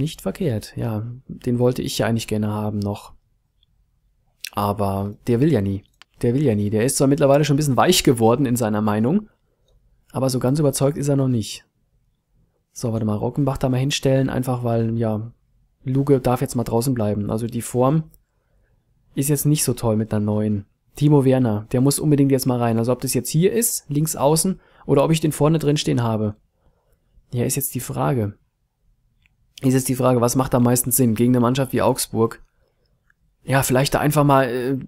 Nicht verkehrt, ja. Den wollte ich ja eigentlich gerne haben noch. Aber der will ja nie. Der will ja nie. Der ist zwar mittlerweile schon ein bisschen weich geworden in seiner Meinung, aber so ganz überzeugt ist er noch nicht. So, warte mal, Rockenbach da mal hinstellen, einfach weil, ja, Luge darf jetzt mal draußen bleiben. Also die Form ist jetzt nicht so toll mit einer neuen. Timo Werner, der muss unbedingt jetzt mal rein. Also ob das jetzt hier ist, links außen, oder ob ich den vorne drin stehen habe. Ja, ist jetzt die Frage ist jetzt die Frage, was macht da meistens Sinn? Gegen eine Mannschaft wie Augsburg? Ja, vielleicht da einfach mal, äh,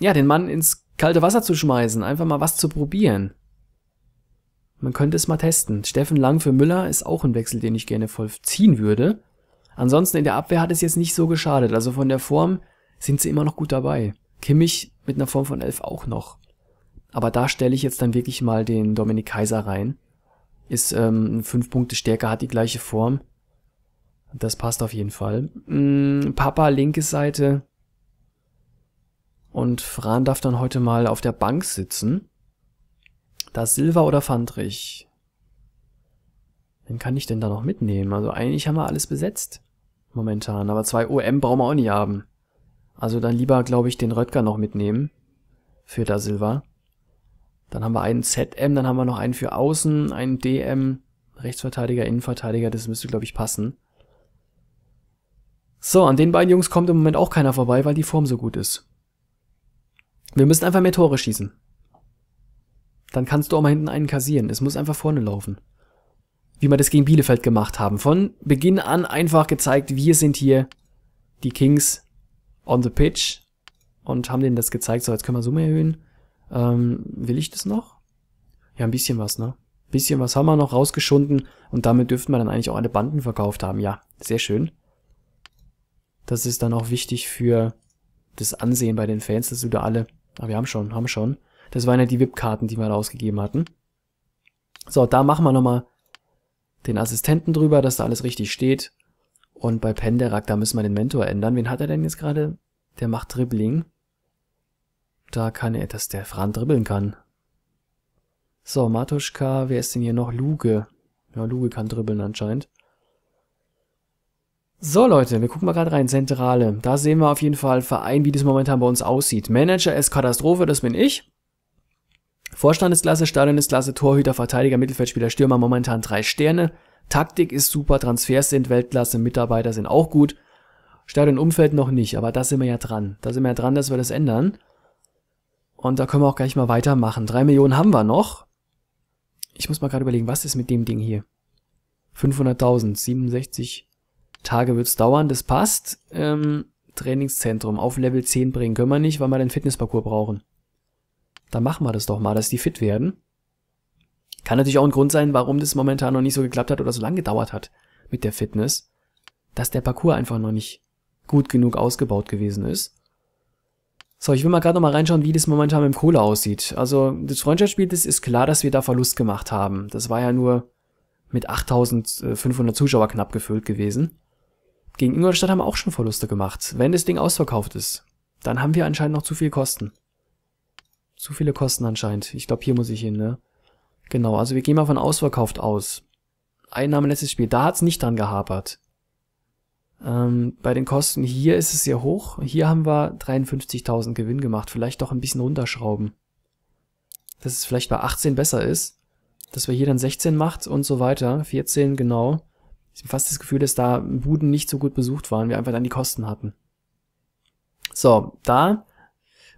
ja, den Mann ins kalte Wasser zu schmeißen, einfach mal was zu probieren. Man könnte es mal testen. Steffen Lang für Müller ist auch ein Wechsel, den ich gerne vollziehen würde. Ansonsten in der Abwehr hat es jetzt nicht so geschadet. Also von der Form sind sie immer noch gut dabei. Kimmich mit einer Form von elf auch noch. Aber da stelle ich jetzt dann wirklich mal den Dominik Kaiser rein ist ähm, fünf Punkte stärker, hat die gleiche Form. Das passt auf jeden Fall. Mm, Papa linke Seite. Und Fran darf dann heute mal auf der Bank sitzen. Da Silva oder Fandrich. Wen kann ich denn da noch mitnehmen? Also eigentlich haben wir alles besetzt. Momentan. Aber zwei OM brauchen wir auch nicht haben. Also dann lieber, glaube ich, den Röttger noch mitnehmen. Für da Silva. Dann haben wir einen ZM, dann haben wir noch einen für Außen, einen DM, Rechtsverteidiger, Innenverteidiger, das müsste, glaube ich, passen. So, an den beiden Jungs kommt im Moment auch keiner vorbei, weil die Form so gut ist. Wir müssen einfach mehr Tore schießen. Dann kannst du auch mal hinten einen kassieren. Es muss einfach vorne laufen. Wie wir das gegen Bielefeld gemacht haben. Von Beginn an einfach gezeigt, wir sind hier die Kings on the pitch. Und haben denen das gezeigt. So, jetzt können wir Summe erhöhen. Ähm, will ich das noch? Ja, ein bisschen was, ne? bisschen was haben wir noch rausgeschunden und damit dürften wir dann eigentlich auch alle Banden verkauft haben. Ja, sehr schön. Das ist dann auch wichtig für das Ansehen bei den Fans, dass du da alle... Ah, wir haben schon, haben schon. Das waren ja die VIP-Karten, die wir rausgegeben hatten. So, da machen wir nochmal den Assistenten drüber, dass da alles richtig steht. Und bei Penderak, da müssen wir den Mentor ändern. Wen hat er denn jetzt gerade? Der macht Dribbling. Da kann er, dass der Fran dribbeln kann. So, Matuschka, wer ist denn hier noch? Luge. Ja, Luge kann dribbeln anscheinend. So Leute, wir gucken mal gerade rein, Zentrale. Da sehen wir auf jeden Fall Verein, wie das momentan bei uns aussieht. Manager ist Katastrophe, das bin ich. Vorstand ist klasse, Stadion ist klasse, Torhüter, Verteidiger, Mittelfeldspieler, Stürmer momentan drei Sterne. Taktik ist super, Transfers sind Weltklasse, Mitarbeiter sind auch gut. Stadionumfeld noch nicht, aber da sind wir ja dran. Da sind wir ja dran, dass wir das ändern. Und da können wir auch gleich mal weitermachen. Drei Millionen haben wir noch. Ich muss mal gerade überlegen, was ist mit dem Ding hier? 500.000, 67 Tage wird's dauern, das passt. Ähm, Trainingszentrum auf Level 10 bringen können wir nicht, weil wir den Fitnessparcours brauchen. Dann machen wir das doch mal, dass die fit werden. Kann natürlich auch ein Grund sein, warum das momentan noch nicht so geklappt hat oder so lange gedauert hat mit der Fitness, dass der Parcours einfach noch nicht gut genug ausgebaut gewesen ist. So, ich will mal gerade nochmal reinschauen, wie das momentan mit dem Kohle aussieht. Also, das Freundschaftsspiel, das ist klar, dass wir da Verlust gemacht haben. Das war ja nur mit 8500 Zuschauer knapp gefüllt gewesen. Gegen Ingolstadt haben wir auch schon Verluste gemacht. Wenn das Ding ausverkauft ist, dann haben wir anscheinend noch zu viel Kosten. Zu viele Kosten anscheinend. Ich glaube, hier muss ich hin, ne? Genau, also wir gehen mal von ausverkauft aus. Einnahme letztes Spiel, da hat's nicht dran gehapert. Ähm, bei den Kosten hier ist es sehr hoch. Hier haben wir 53.000 Gewinn gemacht. Vielleicht doch ein bisschen runterschrauben. Dass es vielleicht bei 18 besser ist. Dass wir hier dann 16 macht und so weiter. 14 genau. Ich habe fast das Gefühl, dass da Buden nicht so gut besucht waren. Wir einfach dann die Kosten hatten. So, da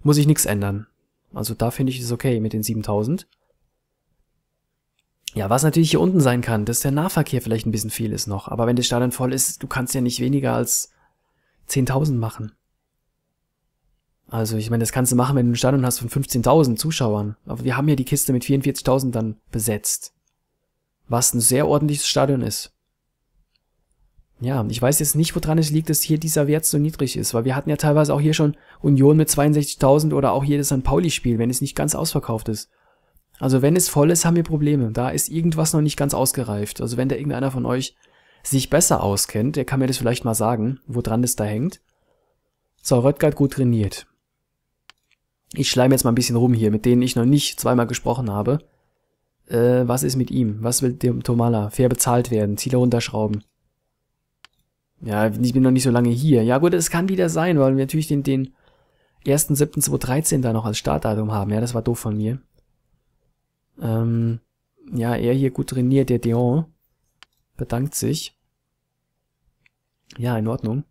muss ich nichts ändern. Also da finde ich es okay mit den 7000. Ja, was natürlich hier unten sein kann, dass der Nahverkehr vielleicht ein bisschen viel ist noch. Aber wenn das Stadion voll ist, du kannst ja nicht weniger als 10.000 machen. Also ich meine, das kannst du machen, wenn du ein Stadion hast von 15.000 Zuschauern. Aber wir haben ja die Kiste mit 44.000 dann besetzt. Was ein sehr ordentliches Stadion ist. Ja, ich weiß jetzt nicht, woran es liegt, dass hier dieser Wert so niedrig ist, weil wir hatten ja teilweise auch hier schon Union mit 62.000 oder auch jedes St. Pauli-Spiel, wenn es nicht ganz ausverkauft ist. Also wenn es voll ist, haben wir Probleme. Da ist irgendwas noch nicht ganz ausgereift. Also wenn da irgendeiner von euch sich besser auskennt, der kann mir das vielleicht mal sagen, woran das da hängt. So, Röttgart gut trainiert. Ich schleime jetzt mal ein bisschen rum hier, mit denen ich noch nicht zweimal gesprochen habe. Äh, was ist mit ihm? Was will dem Tomala? Fair bezahlt werden, Ziele runterschrauben. Ja, ich bin noch nicht so lange hier. Ja gut, es kann wieder sein, weil wir natürlich den, den 1.7.2013 da noch als Startdatum haben. Ja, das war doof von mir. Ähm, ja, er hier gut trainiert, der Deon. Bedankt sich. Ja, in Ordnung.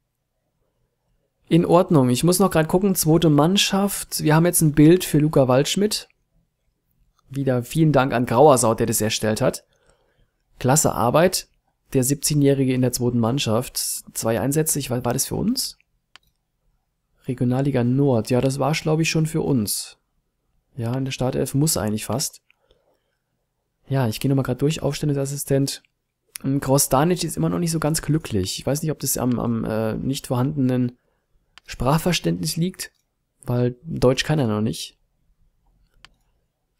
In Ordnung. Ich muss noch gerade gucken, zweite Mannschaft. Wir haben jetzt ein Bild für Luca Waldschmidt. Wieder vielen Dank an Grauersau, der das erstellt hat. Klasse Arbeit. Der 17-Jährige in der zweiten Mannschaft. Zwei Einsätze. Ich, war, war das für uns? Regionalliga Nord. Ja, das war, glaube ich, schon für uns. Ja, in der Startelf muss eigentlich fast. Ja, ich gehe nochmal gerade durch, Aufstellungsassistent. Krostanic hm, ist immer noch nicht so ganz glücklich. Ich weiß nicht, ob das am, am äh, nicht vorhandenen Sprachverständnis liegt, weil Deutsch kann er noch nicht.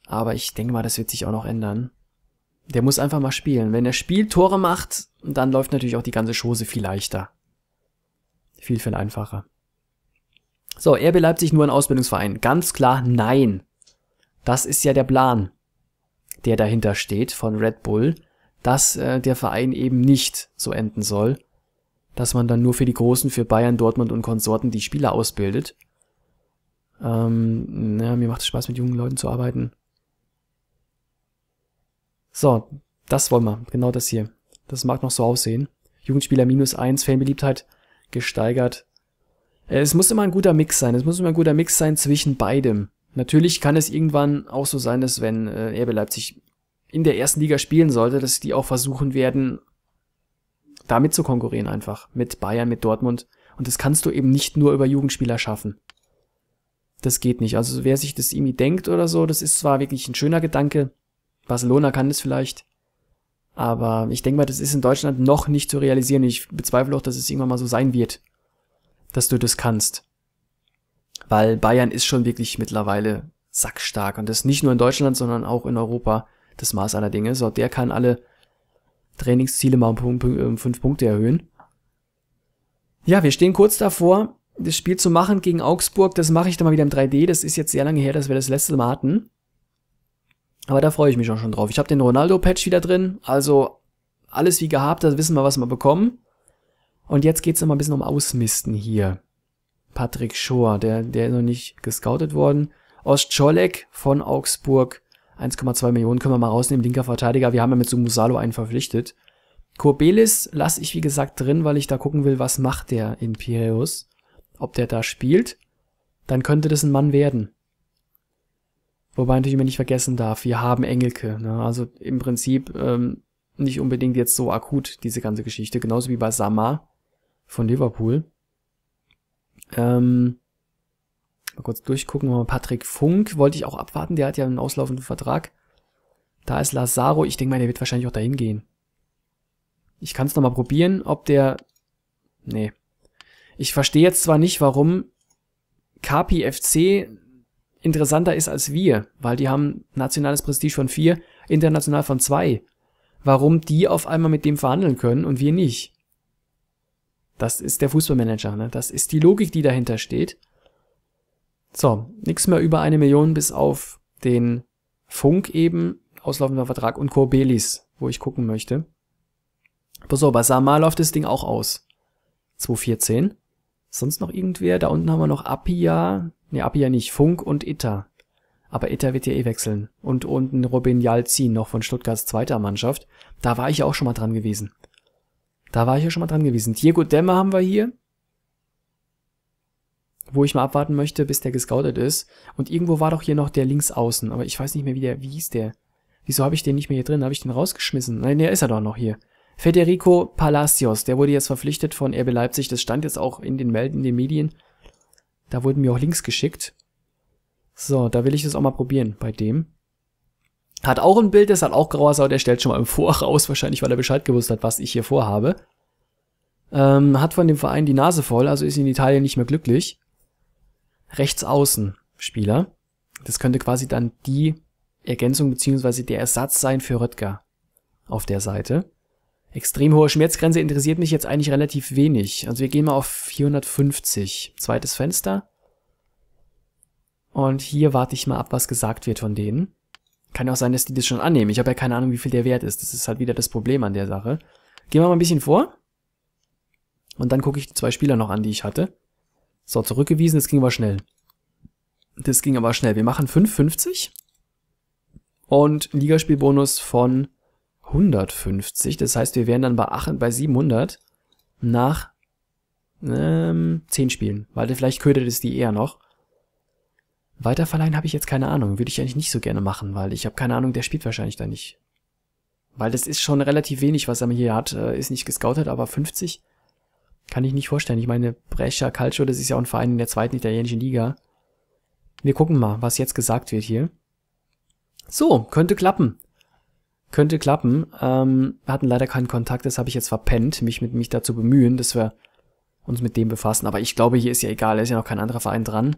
Aber ich denke mal, das wird sich auch noch ändern. Der muss einfach mal spielen. Wenn er spielt, Tore macht, dann läuft natürlich auch die ganze Chose viel leichter. Viel, viel einfacher. So, er beleibt sich nur ein Ausbildungsverein. Ganz klar, nein. Das ist ja der Plan der dahinter steht von Red Bull, dass äh, der Verein eben nicht so enden soll, dass man dann nur für die Großen, für Bayern, Dortmund und Konsorten die Spieler ausbildet. Ähm, naja, mir macht es Spaß, mit jungen Leuten zu arbeiten. So, das wollen wir, genau das hier. Das mag noch so aussehen. Jugendspieler minus eins, Fanbeliebtheit gesteigert. Äh, es muss immer ein guter Mix sein. Es muss immer ein guter Mix sein zwischen beidem. Natürlich kann es irgendwann auch so sein, dass wenn äh, RB Leipzig in der ersten Liga spielen sollte, dass die auch versuchen werden, damit zu konkurrieren einfach. Mit Bayern, mit Dortmund. Und das kannst du eben nicht nur über Jugendspieler schaffen. Das geht nicht. Also wer sich das irgendwie denkt oder so, das ist zwar wirklich ein schöner Gedanke. Barcelona kann das vielleicht. Aber ich denke mal, das ist in Deutschland noch nicht zu realisieren. Ich bezweifle auch, dass es irgendwann mal so sein wird, dass du das kannst weil Bayern ist schon wirklich mittlerweile sackstark und das nicht nur in Deutschland, sondern auch in Europa das Maß aller Dinge. So, der kann alle Trainingsziele mal um ähm, fünf Punkte erhöhen. Ja, wir stehen kurz davor, das Spiel zu machen gegen Augsburg. Das mache ich dann mal wieder im 3D. Das ist jetzt sehr lange her, dass wir das letzte Mal hatten. Aber da freue ich mich auch schon drauf. Ich habe den Ronaldo-Patch wieder drin. Also alles wie gehabt, da wissen wir, was wir bekommen. Und jetzt geht's es nochmal ein bisschen um Ausmisten hier. Patrick Schor, der, der ist noch nicht gescoutet worden. Ostscholek von Augsburg, 1,2 Millionen können wir mal rausnehmen, linker Verteidiger. Wir haben ja mit Sumusalo einen verpflichtet. Kurbelis lasse ich wie gesagt drin, weil ich da gucken will, was macht der in Piraeus, Ob der da spielt, dann könnte das ein Mann werden. Wobei natürlich immer nicht vergessen darf, wir haben Engelke. Ne? Also im Prinzip ähm, nicht unbedingt jetzt so akut, diese ganze Geschichte. Genauso wie bei Sama von Liverpool. Ähm, mal kurz durchgucken. Patrick Funk wollte ich auch abwarten. Der hat ja einen auslaufenden Vertrag. Da ist Lazaro. Ich denke mal, der wird wahrscheinlich auch dahin gehen. Ich kann es nochmal probieren, ob der... Nee. Ich verstehe jetzt zwar nicht, warum KPFC interessanter ist als wir, weil die haben nationales Prestige von vier, international von zwei. Warum die auf einmal mit dem verhandeln können und wir nicht. Das ist der Fußballmanager, ne? Das ist die Logik, die dahinter steht. So, nichts mehr über eine Million bis auf den Funk eben, auslaufender Vertrag und Korbelis, wo ich gucken möchte. Pass auf, bei Samar läuft das Ding auch aus. 214. Sonst noch irgendwer? Da unten haben wir noch Appia. Ne, Appia nicht. Funk und Itta. Aber Itta wird ja eh wechseln. Und unten Robin Jalzin noch von Stuttgarts zweiter Mannschaft. Da war ich auch schon mal dran gewesen. Da war ich ja schon mal dran gewesen. Diego Demme haben wir hier. Wo ich mal abwarten möchte, bis der gescoutet ist. Und irgendwo war doch hier noch der links außen. Aber ich weiß nicht mehr, wie der, wie hieß der? Wieso habe ich den nicht mehr hier drin? Habe ich den rausgeschmissen? Nein, der ist er doch noch hier. Federico Palacios, der wurde jetzt verpflichtet von RB Leipzig. Das stand jetzt auch in den Melden, in den Medien. Da wurden mir auch Links geschickt. So, da will ich das auch mal probieren bei dem. Hat auch ein Bild, das hat auch grauer Sau, der stellt schon mal im Voraus, wahrscheinlich, weil er Bescheid gewusst hat, was ich hier vorhabe. Ähm, hat von dem Verein die Nase voll, also ist in Italien nicht mehr glücklich. Rechtsaußen-Spieler. Das könnte quasi dann die Ergänzung beziehungsweise der Ersatz sein für Röttger auf der Seite. Extrem hohe Schmerzgrenze interessiert mich jetzt eigentlich relativ wenig. Also wir gehen mal auf 450. Zweites Fenster. Und hier warte ich mal ab, was gesagt wird von denen. Kann ja auch sein, dass die das schon annehmen. Ich habe ja keine Ahnung, wie viel der wert ist. Das ist halt wieder das Problem an der Sache. Gehen wir mal ein bisschen vor. Und dann gucke ich die zwei Spieler noch an, die ich hatte. So, zurückgewiesen, das ging aber schnell. Das ging aber schnell. Wir machen 5,50 und Ligaspielbonus von 150. Das heißt, wir wären dann bei, 8, bei 700 nach ähm, 10 Spielen. Weil vielleicht ködert es die eher noch. Weiterverleihen habe ich jetzt keine Ahnung. Würde ich eigentlich nicht so gerne machen, weil ich habe keine Ahnung, der spielt wahrscheinlich da nicht. Weil das ist schon relativ wenig, was er hier hat. Äh, ist nicht gescoutet, aber 50 kann ich nicht vorstellen. Ich meine, Brescia Calcio, das ist ja auch ein Verein in der zweiten italienischen Liga. Wir gucken mal, was jetzt gesagt wird hier. So, könnte klappen. Könnte klappen. Ähm, wir hatten leider keinen Kontakt, das habe ich jetzt verpennt, mich mit mich dazu bemühen, dass wir uns mit dem befassen. Aber ich glaube, hier ist ja egal, da ist ja noch kein anderer Verein dran.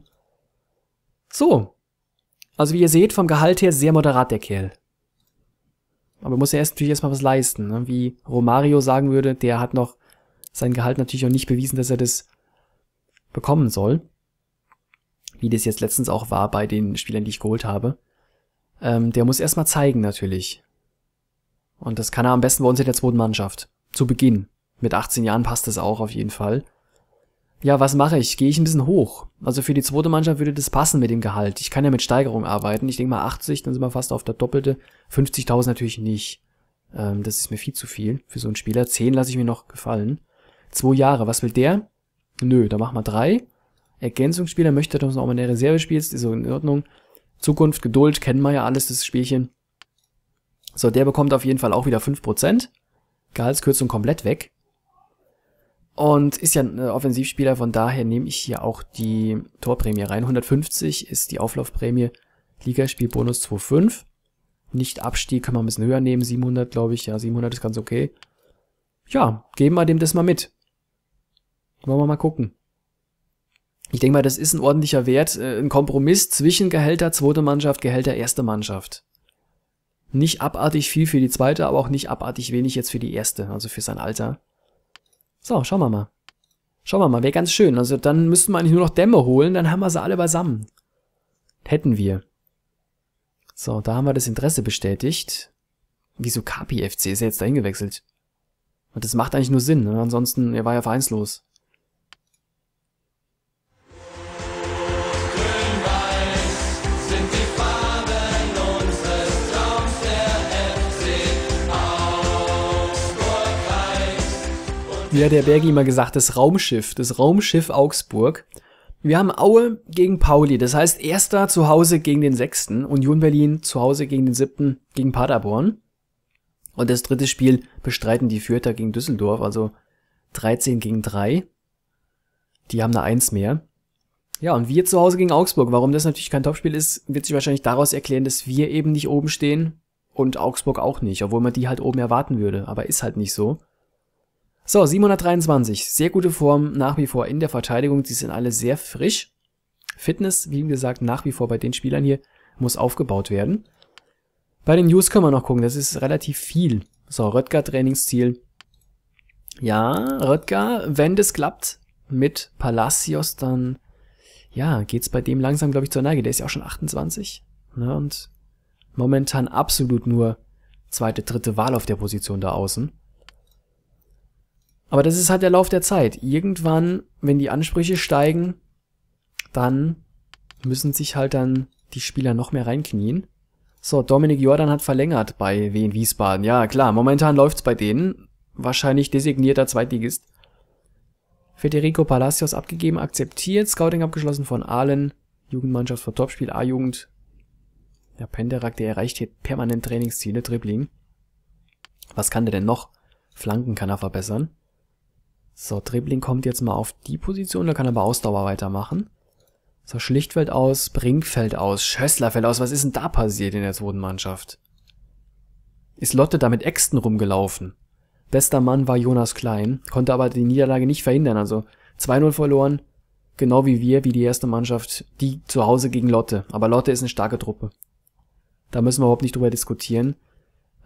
So. Also wie ihr seht, vom Gehalt her sehr moderat der Kerl. Aber muss er erst natürlich erstmal was leisten. Ne? Wie Romario sagen würde, der hat noch sein Gehalt natürlich auch nicht bewiesen, dass er das bekommen soll. Wie das jetzt letztens auch war bei den Spielern, die ich geholt habe. Ähm, der muss erstmal zeigen natürlich. Und das kann er am besten bei uns in der zweiten Mannschaft. Zu Beginn. Mit 18 Jahren passt das auch auf jeden Fall ja, was mache ich? Gehe ich ein bisschen hoch? Also für die zweite Mannschaft würde das passen mit dem Gehalt. Ich kann ja mit Steigerung arbeiten. Ich denke mal 80, dann sind wir fast auf der doppelte. 50.000 natürlich nicht. Ähm, das ist mir viel zu viel für so einen Spieler. 10 lasse ich mir noch gefallen. Zwei Jahre, was will der? Nö, da machen wir drei. Ergänzungsspieler möchte, dass du auch mal in der Reserve spielst, ist so in Ordnung. Zukunft, Geduld, kennen wir ja alles, das Spielchen. So, der bekommt auf jeden Fall auch wieder 5%. Gehaltskürzung komplett weg. Und ist ja ein äh, Offensivspieler, von daher nehme ich hier auch die Torprämie rein. 150 ist die Auflaufprämie. Ligaspielbonus 2,5. Nicht Abstieg kann man ein bisschen höher nehmen. 700, glaube ich. Ja, 700 ist ganz okay. Ja, geben wir dem das mal mit. Wollen wir mal gucken. Ich denke mal, das ist ein ordentlicher Wert. Äh, ein Kompromiss zwischen Gehälter zweite Mannschaft, Gehälter erste Mannschaft. Nicht abartig viel für die zweite, aber auch nicht abartig wenig jetzt für die erste, also für sein Alter. So, schauen wir mal. Schauen wir mal, wäre ganz schön. Also dann müssten wir eigentlich nur noch Dämme holen, dann haben wir sie alle beisammen. Hätten wir. So, da haben wir das Interesse bestätigt. Wieso KPFC ist er jetzt da hingewechselt? Und das macht eigentlich nur Sinn, ne? ansonsten, er war ja vereinslos. Wie hat der Bergi immer gesagt, das Raumschiff, das Raumschiff Augsburg. Wir haben Aue gegen Pauli, das heißt Erster zu Hause gegen den Sechsten, Union Berlin zu Hause gegen den Siebten, gegen Paderborn. Und das dritte Spiel bestreiten die Fürther gegen Düsseldorf, also 13 gegen 3. Die haben eine Eins mehr. Ja, und wir zu Hause gegen Augsburg. Warum das natürlich kein Topspiel ist, wird sich wahrscheinlich daraus erklären, dass wir eben nicht oben stehen und Augsburg auch nicht, obwohl man die halt oben erwarten würde. Aber ist halt nicht so. So, 723. Sehr gute Form nach wie vor in der Verteidigung. Die sind alle sehr frisch. Fitness, wie gesagt, nach wie vor bei den Spielern hier muss aufgebaut werden. Bei den News können wir noch gucken. Das ist relativ viel. So, Röttger Trainingsziel. Ja, Röttger, wenn das klappt mit Palacios, dann ja, geht's bei dem langsam, glaube ich, zur Neige. Der ist ja auch schon 28. Ne, und momentan absolut nur zweite, dritte Wahl auf der Position da außen. Aber das ist halt der Lauf der Zeit. Irgendwann, wenn die Ansprüche steigen, dann müssen sich halt dann die Spieler noch mehr reinknien. So, Dominik Jordan hat verlängert bei Wien Wiesbaden. Ja, klar, momentan läuft's bei denen. Wahrscheinlich designierter Zweitligist. Federico Palacios abgegeben, akzeptiert. Scouting abgeschlossen von Ahlen. Jugendmannschaft für Topspiel A-Jugend. Ja, Penderak, der erreicht hier permanent Trainingsziele, Dribbling. Was kann der denn noch? Flanken kann er verbessern. So, Dribbling kommt jetzt mal auf die Position, da kann aber Ausdauer weitermachen. So, Schlichtfeld aus, Brink fällt aus, Schössler fällt aus. Was ist denn da passiert in der zweiten Mannschaft? Ist Lotte da mit Äxten rumgelaufen? Bester Mann war Jonas Klein, konnte aber die Niederlage nicht verhindern. Also 2-0 verloren, genau wie wir, wie die erste Mannschaft, die zu Hause gegen Lotte. Aber Lotte ist eine starke Truppe. Da müssen wir überhaupt nicht drüber diskutieren.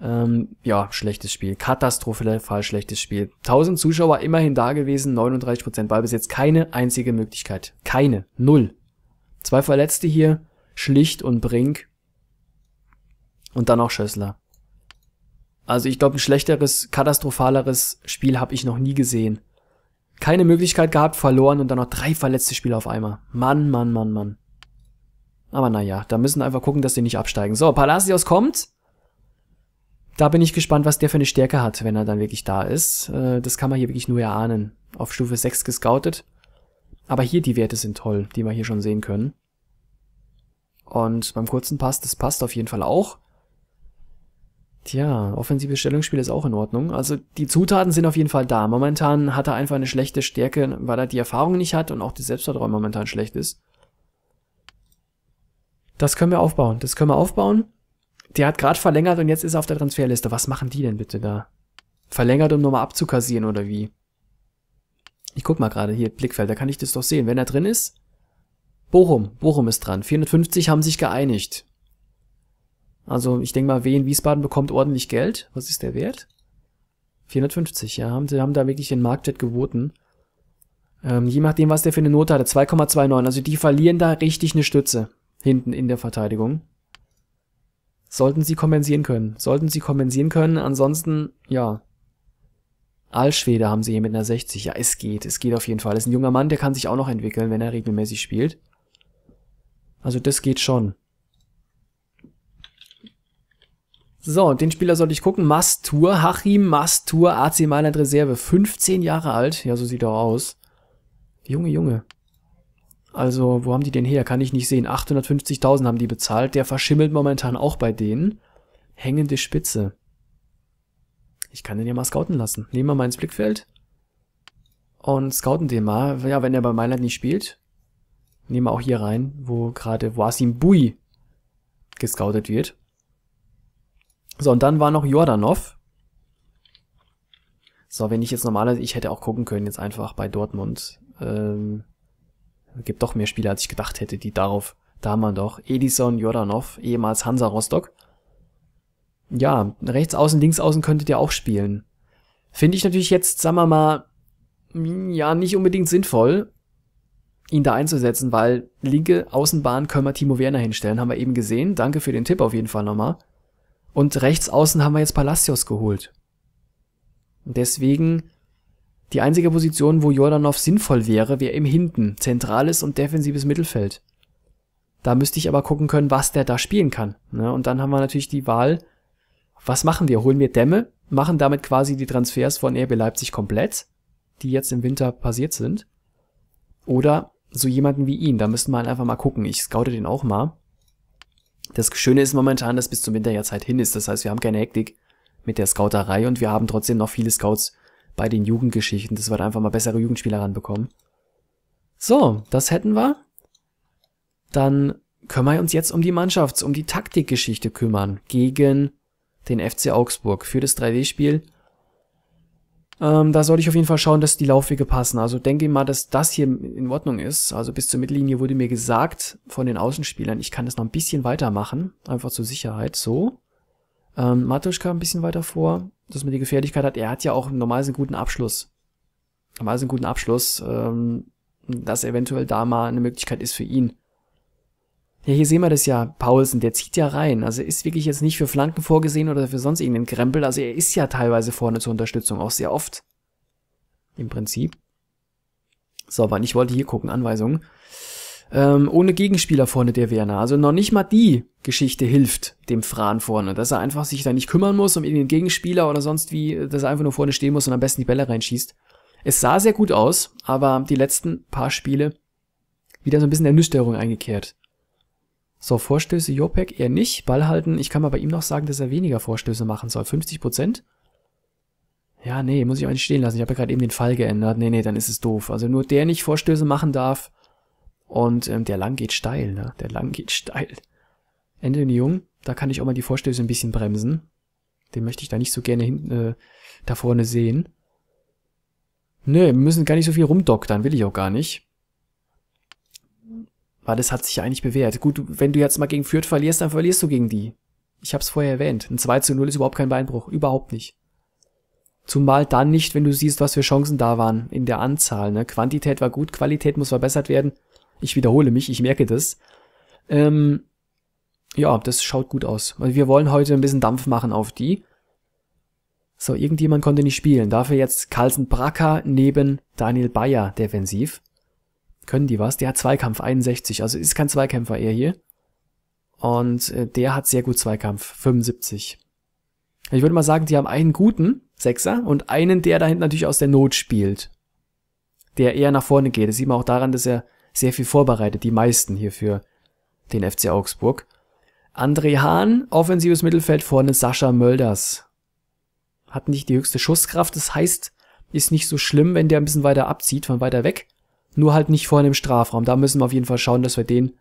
Ähm, ja, schlechtes Spiel. Katastrophal schlechtes Spiel. 1000 Zuschauer immerhin da gewesen, 39% bis jetzt. keine einzige Möglichkeit. Keine. Null. Zwei Verletzte hier, Schlicht und Brink. Und dann auch Schössler. Also ich glaube, ein schlechteres, katastrophaleres Spiel habe ich noch nie gesehen. Keine Möglichkeit gehabt, verloren und dann noch drei verletzte Spiele auf einmal. Mann, Mann, Mann, Mann. Aber naja, da müssen wir einfach gucken, dass die nicht absteigen. So, Palacios kommt da bin ich gespannt, was der für eine Stärke hat, wenn er dann wirklich da ist. Äh, das kann man hier wirklich nur erahnen. Auf Stufe 6 gescoutet. Aber hier die Werte sind toll, die wir hier schon sehen können. Und beim kurzen Pass, das passt auf jeden Fall auch. Tja, offensives Stellungsspiel ist auch in Ordnung. Also die Zutaten sind auf jeden Fall da. Momentan hat er einfach eine schlechte Stärke, weil er die Erfahrung nicht hat und auch die Selbstvertrauen momentan schlecht ist. Das können wir aufbauen. Das können wir aufbauen der hat gerade verlängert und jetzt ist er auf der Transferliste. Was machen die denn bitte da? Verlängert, um nochmal abzukassieren oder wie? Ich guck mal gerade hier, Blickfeld, da kann ich das doch sehen. Wenn er drin ist, Bochum, Bochum ist dran. 450 haben sich geeinigt. Also ich denke mal, Wien Wiesbaden bekommt ordentlich Geld. Was ist der Wert? 450, ja, haben, haben da wirklich den Marktwert geboten. Ähm, je nachdem, was der für eine Note hatte, 2,29. Also die verlieren da richtig eine Stütze hinten in der Verteidigung sollten sie kompensieren können. Sollten sie kompensieren können, ansonsten, ja. Allschwede haben sie hier mit einer 60. Ja, es geht, es geht auf jeden Fall. Ist ein junger Mann, der kann sich auch noch entwickeln, wenn er regelmäßig spielt. Also das geht schon. So, den Spieler sollte ich gucken. Mastur, Hachim Mastur, AC Mailand Reserve. 15 Jahre alt. Ja, so sieht er aus. Junge, Junge. Also, wo haben die den her? Kann ich nicht sehen. 850.000 haben die bezahlt. Der verschimmelt momentan auch bei denen. Hängende Spitze. Ich kann den ja mal scouten lassen. Nehmen wir mal ins Blickfeld. Und scouten den mal. Ja, wenn er bei Mailand nicht spielt. Nehmen wir auch hier rein, wo gerade Wasim Bui gescoutet wird. So, und dann war noch Jordanov. So, wenn ich jetzt normalerweise, ich hätte auch gucken können jetzt einfach bei Dortmund. Ähm, gibt doch mehr Spieler, als ich gedacht hätte, die darauf, da haben wir doch Edison Jordanov, ehemals Hansa Rostock. Ja, rechts außen, links außen könntet ihr auch spielen. Finde ich natürlich jetzt, sagen wir mal, hm, ja, nicht unbedingt sinnvoll, ihn da einzusetzen, weil linke Außenbahn können wir Timo Werner hinstellen, haben wir eben gesehen. Danke für den Tipp auf jeden Fall nochmal. Und rechts außen haben wir jetzt Palacios geholt. Deswegen die einzige Position, wo Jordanov sinnvoll wäre, wäre im hinten, zentrales und defensives Mittelfeld. Da müsste ich aber gucken können, was der da spielen kann. Ne? Und dann haben wir natürlich die Wahl, was machen wir? Holen wir Dämme, machen damit quasi die Transfers von RB Leipzig komplett, die jetzt im Winter passiert sind. Oder so jemanden wie ihn, da müssten wir halt einfach mal gucken. Ich scoute den auch mal. Das Schöne ist momentan, dass bis zum Winter ja Zeit hin ist. Das heißt, wir haben keine Hektik mit der Scouterei und wir haben trotzdem noch viele Scouts bei den Jugendgeschichten, dass wir da einfach mal bessere Jugendspieler ranbekommen. So, das hätten wir. Dann können wir uns jetzt um die Mannschafts-, um die Taktikgeschichte kümmern gegen den FC Augsburg für das 3D-Spiel. Ähm, da sollte ich auf jeden Fall schauen, dass die Laufwege passen. Also denke mal, dass das hier in Ordnung ist. Also bis zur Mittellinie wurde mir gesagt von den Außenspielern, ich kann das noch ein bisschen weitermachen. Einfach zur Sicherheit. So. Ähm, Matuschka ein bisschen weiter vor dass man die Gefährlichkeit hat, er hat ja auch normalerweise einen guten Abschluss. Normalerweise einen guten Abschluss, ähm, dass eventuell da mal eine Möglichkeit ist für ihn. Ja, hier sehen wir das ja, Paulsen, der zieht ja rein. Also er ist wirklich jetzt nicht für Flanken vorgesehen oder für sonst irgendeinen Krempel. Also er ist ja teilweise vorne zur Unterstützung, auch sehr oft. Im Prinzip. So, aber ich wollte hier gucken, Anweisungen ähm, ohne Gegenspieler vorne der Werner. Also noch nicht mal die Geschichte hilft dem Fran vorne, dass er einfach sich da nicht kümmern muss um den Gegenspieler oder sonst wie, dass er einfach nur vorne stehen muss und am besten die Bälle reinschießt. Es sah sehr gut aus, aber die letzten paar Spiele wieder so ein bisschen Ernüchterung eingekehrt. So, Vorstöße Jopek eher nicht. Ball halten, ich kann mal bei ihm noch sagen, dass er weniger Vorstöße machen soll. 50 Prozent? Ja, nee, muss ich auch nicht stehen lassen. Ich habe ja gerade eben den Fall geändert. Nee, nee, dann ist es doof. Also nur der nicht Vorstöße machen darf, und ähm, der Lang geht steil, ne? Der Lang geht steil. Anthony Jung, da kann ich auch mal die Vorstöße ein bisschen bremsen. Den möchte ich da nicht so gerne hinten äh, da vorne sehen. Nö, wir müssen gar nicht so viel rumdoktern, will ich auch gar nicht. Weil das hat sich ja eigentlich bewährt. Gut, wenn du jetzt mal gegen Fürth verlierst, dann verlierst du gegen die. Ich hab's vorher erwähnt. Ein 2 zu 0 ist überhaupt kein Beinbruch. Überhaupt nicht. Zumal dann nicht, wenn du siehst, was für Chancen da waren in der Anzahl. Ne? Quantität war gut, Qualität muss verbessert werden. Ich wiederhole mich, ich merke das. Ähm, ja, das schaut gut aus. Wir wollen heute ein bisschen Dampf machen auf die. So, irgendjemand konnte nicht spielen. Dafür jetzt Carlsen Bracker neben Daniel Bayer defensiv. Können die was? Der hat Zweikampf 61, also ist kein Zweikämpfer eher hier. Und äh, der hat sehr gut Zweikampf, 75. Ich würde mal sagen, die haben einen guten Sechser und einen, der da hinten natürlich aus der Not spielt. Der eher nach vorne geht. Das sieht man auch daran, dass er sehr viel vorbereitet, die meisten hier für den FC Augsburg. André Hahn, offensives Mittelfeld vorne, Sascha Mölders. Hat nicht die höchste Schusskraft, das heißt, ist nicht so schlimm, wenn der ein bisschen weiter abzieht, von weiter weg. Nur halt nicht vorne im Strafraum. Da müssen wir auf jeden Fall schauen, dass wir den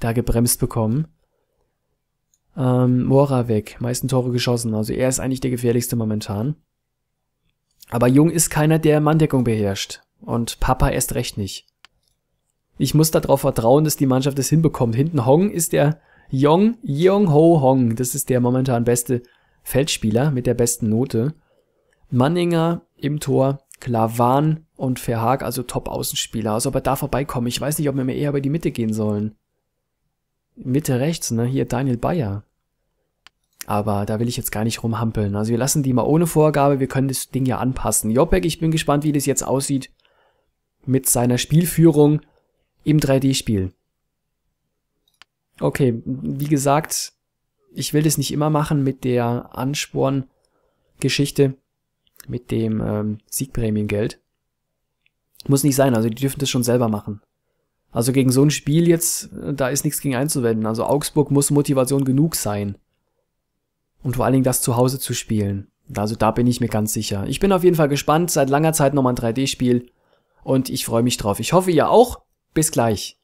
da gebremst bekommen. Ähm, Mora weg, meisten Tore geschossen. Also er ist eigentlich der gefährlichste momentan. Aber Jung ist keiner, der Manndeckung beherrscht. Und Papa erst recht nicht ich muss darauf vertrauen, dass die Mannschaft das hinbekommt. Hinten Hong ist der Yong, Yong Ho Hong. Das ist der momentan beste Feldspieler mit der besten Note. Manninger im Tor, Klavan und Verhag, also Top-Außenspieler. Also ob er da vorbeikommen. Ich weiß nicht, ob wir mir eher über die Mitte gehen sollen. Mitte rechts, ne? Hier Daniel Bayer. Aber da will ich jetzt gar nicht rumhampeln. Also wir lassen die mal ohne Vorgabe. Wir können das Ding ja anpassen. Jopek, ich bin gespannt, wie das jetzt aussieht mit seiner Spielführung im 3D-Spiel. Okay, wie gesagt, ich will das nicht immer machen mit der Ansporn-Geschichte, mit dem ähm, Siegprämiengeld. Muss nicht sein, also die dürfen das schon selber machen. Also gegen so ein Spiel jetzt, äh, da ist nichts gegen einzuwenden. Also Augsburg muss Motivation genug sein. Und vor allen Dingen das zu Hause zu spielen. Also da bin ich mir ganz sicher. Ich bin auf jeden Fall gespannt, seit langer Zeit nochmal ein 3D-Spiel. Und ich freue mich drauf. Ich hoffe, ihr auch. Bis gleich.